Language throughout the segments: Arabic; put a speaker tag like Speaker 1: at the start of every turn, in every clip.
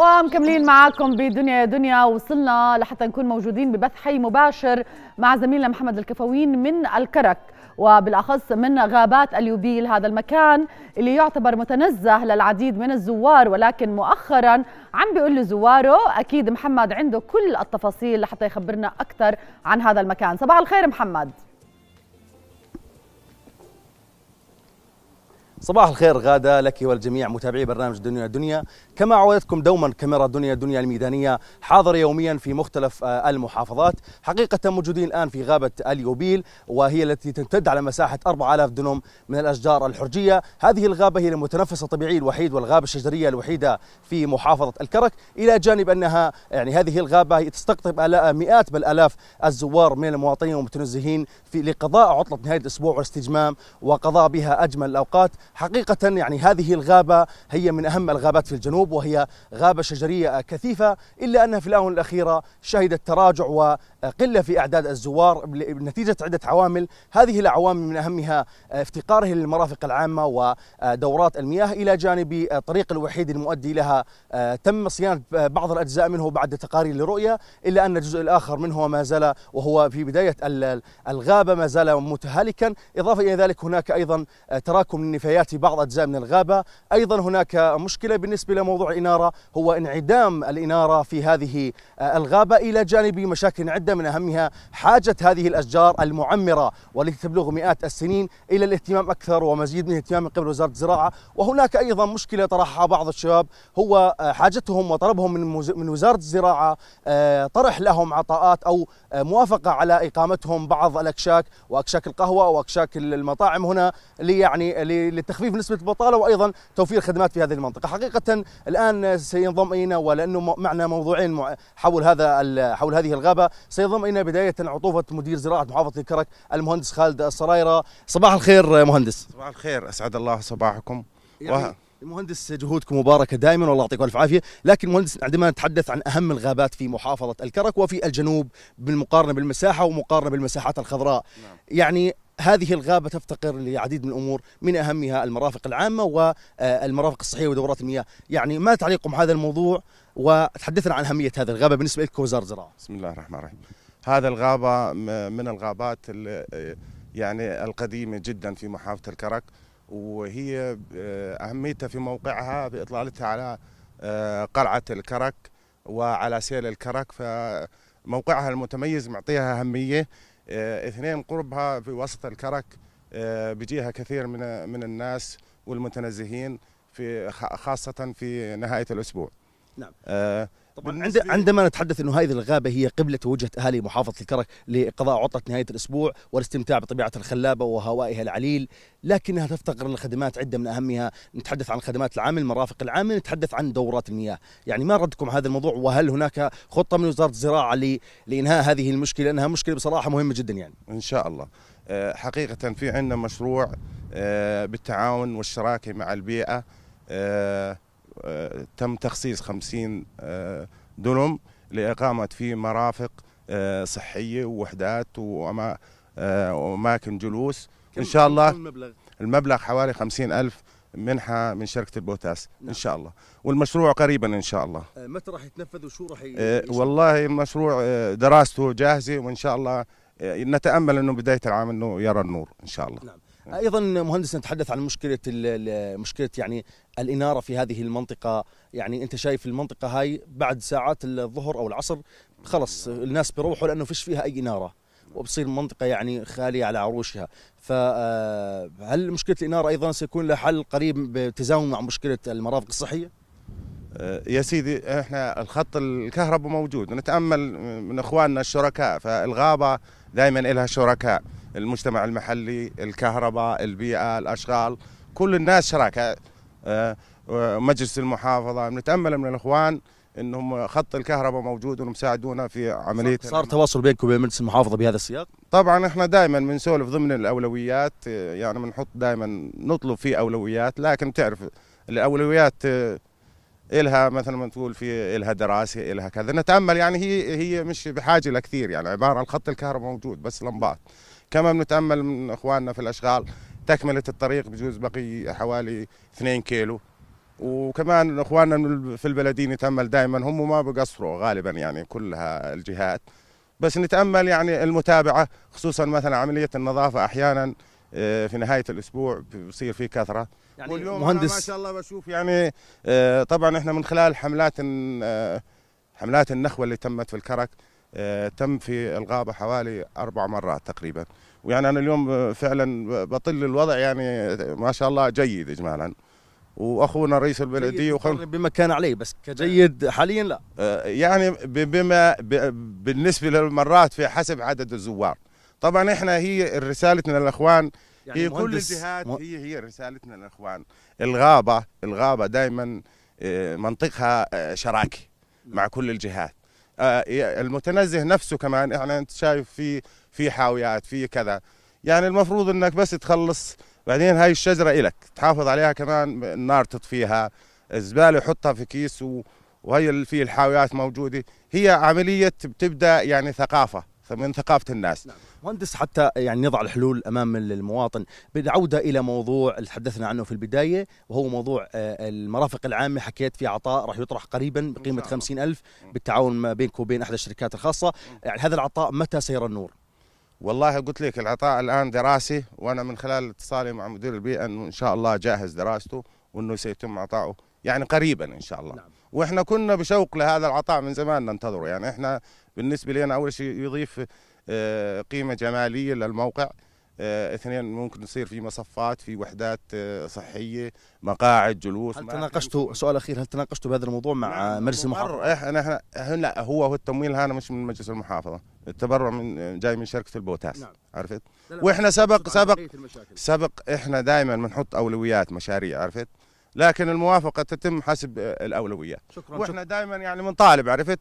Speaker 1: ومكملين معاكم بدنيا يا دنيا وصلنا لحتى نكون موجودين ببث حي مباشر مع زميلنا محمد الكفوين من الكرك وبالاخص من غابات اليوبيل هذا المكان اللي يعتبر متنزه للعديد من الزوار ولكن مؤخرا عم بيقول لزواره اكيد محمد عنده كل التفاصيل لحتى يخبرنا اكثر عن هذا المكان صباح الخير محمد
Speaker 2: صباح الخير غاده لك والجميع متابعي برنامج دنيا دنيا كما عودتكم دوما كاميرا دنيا دنيا الميدانية حاضر يوميا في مختلف آه، المحافظات حقيقة موجودين الآن في غابة اليوبيل وهي التي تمتد على مساحة 4000 دنم من الأشجار الحرجية هذه الغابة هي المتنفس الطبيعي الوحيد والغابة الشجرية الوحيدة في محافظة الكرك إلى جانب أنها يعني هذه الغابة تستقطب مئات بل آلاف الزوار من المواطنين والمتنزهين في لقضاء عطلة نهاية الأسبوع والاستجمام وقضاء بها أجمل الأوقات حقيقة يعني هذه الغابة هي من أهم الغابات في الجنوب الجنوب وهي غابة شجرية كثيفة إلا أنها في الآونة الأخيرة شهدت تراجع وقلة في أعداد الزوار نتيجة عدة عوامل هذه العوامل من أهمها افتقاره للمرافق العامة ودورات المياه إلى جانب الطريق الوحيد المؤدي لها تم صيانة بعض الأجزاء منه بعد تقارير لرؤية إلا أن الجزء الآخر منه ما زال وهو في بداية الغابة ما زال متهالكا إضافة إلى ذلك هناك أيضا تراكم للنفايات في بعض أجزاء من الغابة أيضا هناك مشكلة بالنسبة لموضوع موضوع الإنارة هو انعدام الإنارة في هذه آه، الغابة إلى جانب مشاكل عدة من أهمها حاجة هذه الأشجار المعمرة والتي تبلغ مئات السنين إلى الاهتمام أكثر ومزيد من الاهتمام من قبل وزارة الزراعة وهناك أيضا مشكلة طرحها بعض الشباب هو آه، حاجتهم وطلبهم من من وزارة الزراعة آه، طرح لهم عطاءات أو موافقة على إقامتهم بعض الأكشاك وأكشاك القهوة وأكشاك المطاعم هنا ليعني لتخفيف نسبة البطالة وأيضا توفير خدمات في هذه المنطقة حقيقة الان سينضم الينا ولانه معنا موضوعين حول هذا حول هذه الغابه سينضم الينا بدايه عطوفه مدير زراعه محافظه الكرك المهندس خالد السرايره صباح الخير مهندس صباح الخير اسعد الله صباحكم يعني و... المهندس جهودكم مباركة دائما والله يعطيكم ألف عافية لكن مهندس عندما نتحدث عن أهم الغابات في محافظة الكرك وفي الجنوب بالمقارنة بالمساحة ومقارنة بالمساحات الخضراء نعم. يعني هذه الغابة تفتقر لعديد من الأمور من أهمها المرافق العامة والمرافق الصحية ودورات المياه يعني ما تعليقكم هذا الموضوع وتحدثنا عن أهمية هذه الغابة بالنسبة لك وزارة الزراعة
Speaker 1: بسم الله الرحمن الرحيم هذا الغابة من الغابات يعني القديمة جدا في محافظة الكرك وهي آه، أهميتها في موقعها بإطلالتها على آه، قلعة الكرك وعلى سيل الكرك فموقعها المتميز معطيها أهمية آه، اثنين قربها في وسط الكرك آه، بيجيها كثير من من الناس والمتنزهين في خاصه في
Speaker 2: نهايه الاسبوع نعم آه طبعا عند عندما نتحدث انه هذه الغابه هي قبله وجهه اهالي محافظه الكرك لقضاء عطله نهايه الاسبوع والاستمتاع بطبيعتها الخلابه وهوائها العليل، لكنها تفتقر لخدمات عده من اهمها، نتحدث عن خدمات العامل، المرافق العامل، نتحدث عن دورات المياه، يعني ما ردكم هذا الموضوع وهل هناك خطه من وزاره الزراعه لانهاء هذه المشكله لانها مشكله بصراحه مهمه جدا يعني. ان شاء الله. آه، حقيقه في عندنا
Speaker 1: مشروع آه، بالتعاون والشراكه مع البيئه آه، آه، تم تخصيص 50 آه، دونم لإقامة في مرافق آه، صحية ووحدات وأماكن جلوس إن شاء الله المبلغ, المبلغ حوالي 50 ألف منحة من شركة البوتاس نعم. إن شاء الله والمشروع قريبا إن شاء الله
Speaker 2: متى راح يتنفذ وشو راح
Speaker 1: والله المشروع دراسته جاهزة وإن شاء الله نتأمل أنه بداية العام أنه يرى النور إن شاء الله نعم.
Speaker 2: ايضا مهندس نتحدث عن مشكله مشكله يعني الاناره في هذه المنطقه يعني انت شايف المنطقه هاي بعد ساعات الظهر او العصر خلص الناس بيروحوا لانه فيش فيها اي اناره وبصير منطقة يعني خالية على عروشها فهل آه، مشكلة الإنارة أيضا سيكون لها حل قريب بتزامن مع مشكلة المرافق الصحية؟ آه، يا سيدي احنا الخط الكهرباء موجود نتامل من اخواننا
Speaker 1: الشركاء فالغابه دائما لها شركاء المجتمع المحلي الكهرباء البيئة الأشغال كل الناس شراكة آه، مجلس المحافظة نتأمل من الإخوان انهم خط الكهرباء موجود ومساعدونا في عمليه صار
Speaker 2: تواصل بينكم وبين مجلس المحافظه بهذا السياق؟ طبعا احنا دائما بنسولف
Speaker 1: ضمن الاولويات آه، يعني بنحط دائما نطلب في اولويات لكن تعرف الاولويات آه، الها مثلا ما تقول في الها دراسه الها كذا نتامل يعني هي هي مش بحاجه لكثير يعني عباره عن خط الكهرباء موجود بس لمبات كما بنتامل من اخواننا في الاشغال تكمله الطريق بجوز بقي حوالي 2 كيلو وكمان اخواننا في البلدية نتامل دائما هم ما بقصروا غالبا يعني كلها الجهات بس نتامل يعني المتابعه خصوصا مثلا عمليه النظافه احيانا آه، في نهايه الاسبوع بصير في كثره
Speaker 3: يعني واليوم
Speaker 2: مهندس ما شاء الله
Speaker 1: بشوف يعني آه، طبعا احنا من خلال حملات آه، حملات النخوه اللي تمت في الكرك آه، تم في الغابه حوالي اربع مرات تقريبا ويعني انا اليوم فعلا بطل الوضع يعني ما شاء الله جيد اجمالا واخونا رئيس البلديه وخل... بما كان عليه بس
Speaker 2: كجيد حاليا لا
Speaker 1: آه، يعني بما بالنسبه للمرات في حسب عدد الزوار طبعا احنا هي رسالتنا للاخوان يعني هي كل الجهات م... هي هي رسالتنا للاخوان الغابه الغابه دائما آه، منطقها شراكة مع نعم. كل الجهات آه، المتنزه نفسه كمان احنا يعني انت شايف في في حاويات في كذا يعني المفروض انك بس تخلص بعدين هاي الشجره الك تحافظ عليها كمان النار تطفيها الزباله يحطها في كيس وهي في الحاويات موجوده هي عمليه بتبدا يعني
Speaker 2: ثقافه من ثقافه الناس نعم. مهندس حتى يعني نضع الحلول امام المواطن بالعوده الى موضوع اللي تحدثنا عنه في البدايه وهو موضوع آه، المرافق العامه حكيت في عطاء راح يطرح قريبا بقيمه 50000 بالتعاون ما بينك وبين احدى الشركات الخاصه يعني هذا العطاء متى سيرى النور والله قلت لك العطاء الان دراسي وانا من خلال
Speaker 1: اتصالي مع مدير البيئه انه ان شاء الله جاهز دراسته وانه سيتم عطائه يعني قريبا ان شاء الله نعم. واحنا كنا بشوق لهذا العطاء من زمان ننتظره يعني احنا بالنسبه لي انا اول شيء يضيف آه، قيمه جماليه للموقع آه، اثنين ممكن يصير في مصفات في وحدات آه، صحيه مقاعد جلوس هل
Speaker 2: تناقشتوا
Speaker 1: سؤال اخير هل تناقشتوا بهذا الموضوع مع مجلس المحافظه؟ إيه، انا احنا لا هو هو التمويل هذا مش من مجلس المحافظه التبرع من جاي من شركه البوتاس نعم. عرفت واحنا سبق سبق سبق احنا دائما بنحط اولويات مشاريع عرفت لكن الموافقه تتم حسب
Speaker 2: الاولويات شكرا واحنا دائما يعني بنطالب عرفت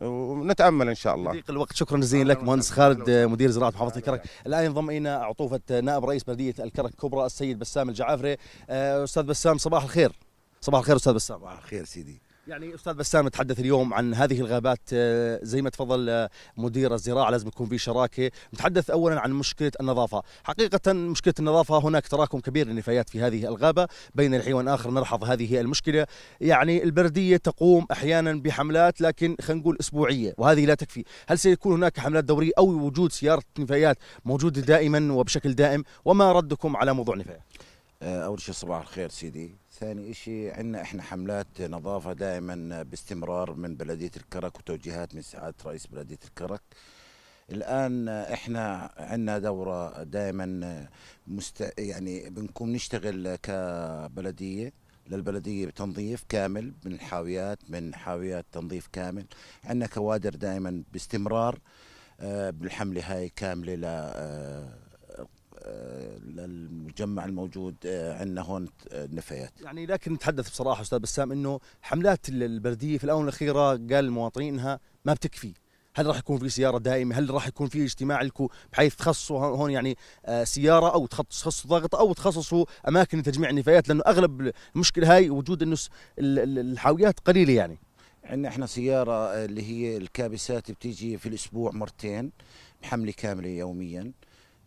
Speaker 2: ونتامل ان شاء الله ضيق الوقت شكرا جزيلا لك مهندس خالد مدير زراعه محافظه الكرك الان ينضم الينا عطوفه نائب رئيس بلديه الكرك الكبرى السيد بسام الجعافري استاذ بسام صباح الخير صباح الخير استاذ بسام صباح الخير سيدي يعني استاذ بسام نتحدث اليوم عن هذه الغابات آه، زي ما تفضل آه، مدير الزراعه لازم يكون في شراكه، نتحدث اولا عن مشكله النظافه، حقيقه مشكله النظافه هناك تراكم كبير للنفايات في هذه الغابه بين الحيوان والاخر نلحظ هذه المشكله، يعني البرديه تقوم احيانا بحملات لكن خلينا نقول اسبوعيه وهذه لا تكفي، هل سيكون هناك حملات دوريه او وجود سياره نفايات موجوده دائما وبشكل دائم؟ وما ردكم على موضوع النفايات؟
Speaker 3: آه، اول شيء صباح الخير سيدي ثاني شيء عندنا احنا حملات نظافه دائما باستمرار من بلديه الكرك وتوجيهات من سعاده رئيس بلديه الكرك الان احنا عندنا دوره دائما مست... يعني بنكون نشتغل كبلديه للبلديه بتنظيف كامل من الحاويات من حاويات تنظيف كامل عندنا كوادر دائما باستمرار آه، بالحمله هاي كامله ل آه، آه، للمجمع الموجود آه، عندنا هون النفايات
Speaker 2: آه، يعني لكن نتحدث بصراحه استاذ بسام انه حملات البلديه في الاونه الاخيره قال المواطنين انها ما بتكفي هل راح يكون في سياره دائمه هل راح يكون في اجتماع لكم بحيث تخصصوا هون يعني سياره او تخصصوا ضغط او تخصصوا اماكن لتجميع النفايات لانه اغلب المشكله هاي وجود انه الحاويات قليله يعني عندنا احنا سياره اللي هي الكابسات بتيجي في الاسبوع
Speaker 3: مرتين بحمله كامله يوميا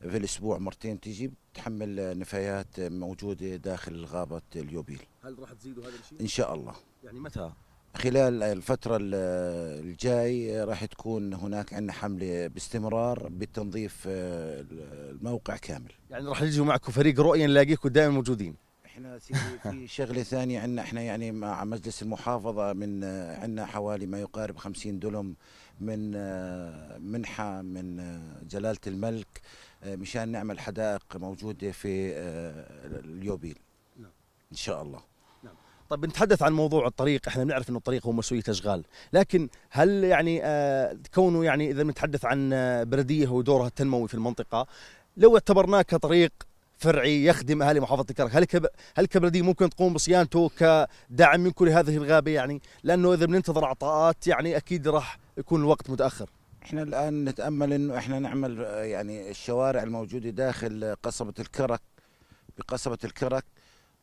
Speaker 3: في الاسبوع مرتين تجي بتحمل نفايات موجوده داخل غابه اليوبيل هل راح تزيدوا هذا الشيء ان شاء الله يعني متى خلال الفترة الجاي راح تكون هناك عندنا حملة باستمرار بتنظيف آه، الموقع كامل
Speaker 2: يعني راح يجوا معكم فريق رؤية نلاقيكم دائما موجودين احنا
Speaker 3: في شغله ثانيه عندنا احنا يعني مع مجلس المحافظه من آه، عندنا حوالي ما يقارب 50 دولم من آه، منحه من جلاله الملك آه، مشان نعمل حدائق موجوده في
Speaker 2: آه، اليوبيل نعم. ان شاء الله نعم. طيب بنتحدث عن موضوع الطريق احنا بنعرف انه الطريق هو مسؤوليه اشغال لكن هل يعني آه كونه يعني اذا بنتحدث عن آه، بلديه ودورها التنموي في المنطقه لو اعتبرناه كطريق فرعي يخدم اهالي محافظه الكرك هل كب... هل كبلديه ممكن تقوم بصيانته كدعم من كل هذه الغابه يعني لانه اذا بننتظر عطاءات يعني اكيد راح يكون الوقت متاخر
Speaker 3: احنا الان نتامل انه احنا نعمل يعني الشوارع الموجوده داخل قصبه الكرك بقصبه الكرك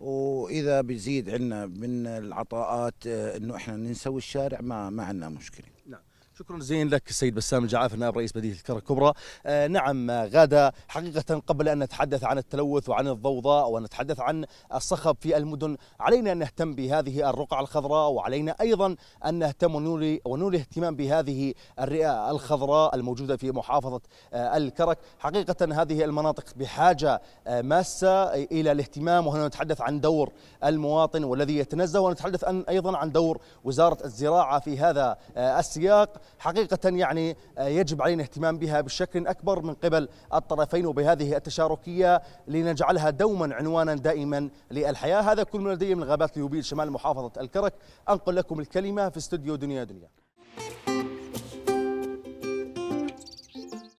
Speaker 3: واذا بيزيد عندنا من العطاءات آه، انه احنا نسوي الشارع
Speaker 2: ما ما عندنا مشكله نعم شكرا جزيلا لك السيد بسام الجعاف نائب رئيس بلديه الكره الكبرى آه نعم غدا حقيقه قبل ان نتحدث عن التلوث وعن الضوضاء ونتحدث عن الصخب في المدن علينا ان نهتم بهذه الرقعه الخضراء وعلينا ايضا ان نهتم ونولي, ونولي اهتمام بهذه الرئه الخضراء الموجوده في محافظه آه الكرك حقيقه هذه المناطق بحاجه آه ماسه الى الاهتمام وهنا نتحدث عن دور المواطن والذي يتنزه ونتحدث أن ايضا عن دور وزاره الزراعه في هذا آه، السياق حقيقة يعني آه، يجب علينا اهتمام بها بشكل أكبر من قبل الطرفين وبهذه التشاركية لنجعلها دوما عنوانا دائما للحياة هذا كل ما لدي من غابات ليوبيل شمال محافظة الكرك أنقل لكم الكلمة في استوديو دنيا دنيا